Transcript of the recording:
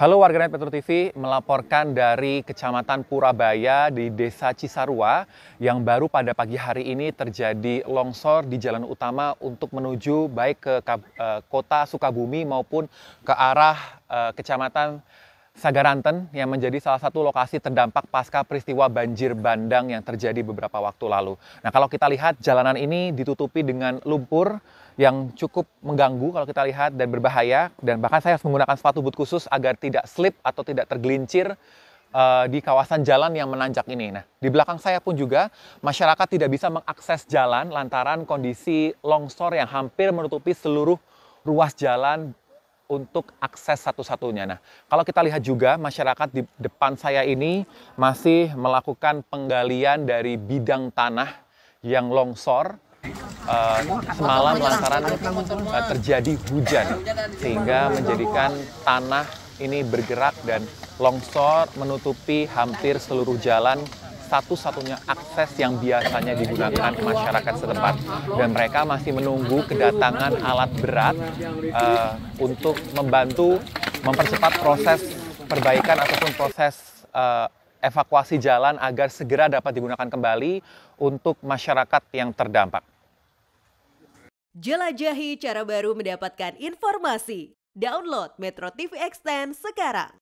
Halo warganet Petro TV, melaporkan dari Kecamatan Purabaya di Desa Cisarua yang baru pada pagi hari ini terjadi longsor di jalan utama untuk menuju baik ke eh, kota Sukabumi maupun ke arah eh, Kecamatan Sagaranten yang menjadi salah satu lokasi terdampak pasca peristiwa banjir bandang yang terjadi beberapa waktu lalu. Nah, kalau kita lihat jalanan ini ditutupi dengan lumpur yang cukup mengganggu kalau kita lihat dan berbahaya dan bahkan saya harus menggunakan sepatu boot khusus agar tidak slip atau tidak tergelincir uh, di kawasan jalan yang menanjak ini. Nah, di belakang saya pun juga masyarakat tidak bisa mengakses jalan lantaran kondisi longsor yang hampir menutupi seluruh ruas jalan untuk akses satu-satunya. Nah, kalau kita lihat juga masyarakat di depan saya ini masih melakukan penggalian dari bidang tanah yang longsor uh, semalam lantaran uh, terjadi hujan sehingga menjadikan tanah ini bergerak dan longsor menutupi hampir seluruh jalan satu-satunya akses yang biasanya digunakan masyarakat setempat dan mereka masih menunggu kedatangan alat berat uh, untuk membantu mempercepat proses perbaikan ataupun proses uh, evakuasi jalan agar segera dapat digunakan kembali untuk masyarakat yang terdampak. Jelajahi cara baru mendapatkan informasi. Download Metro TV Extend sekarang.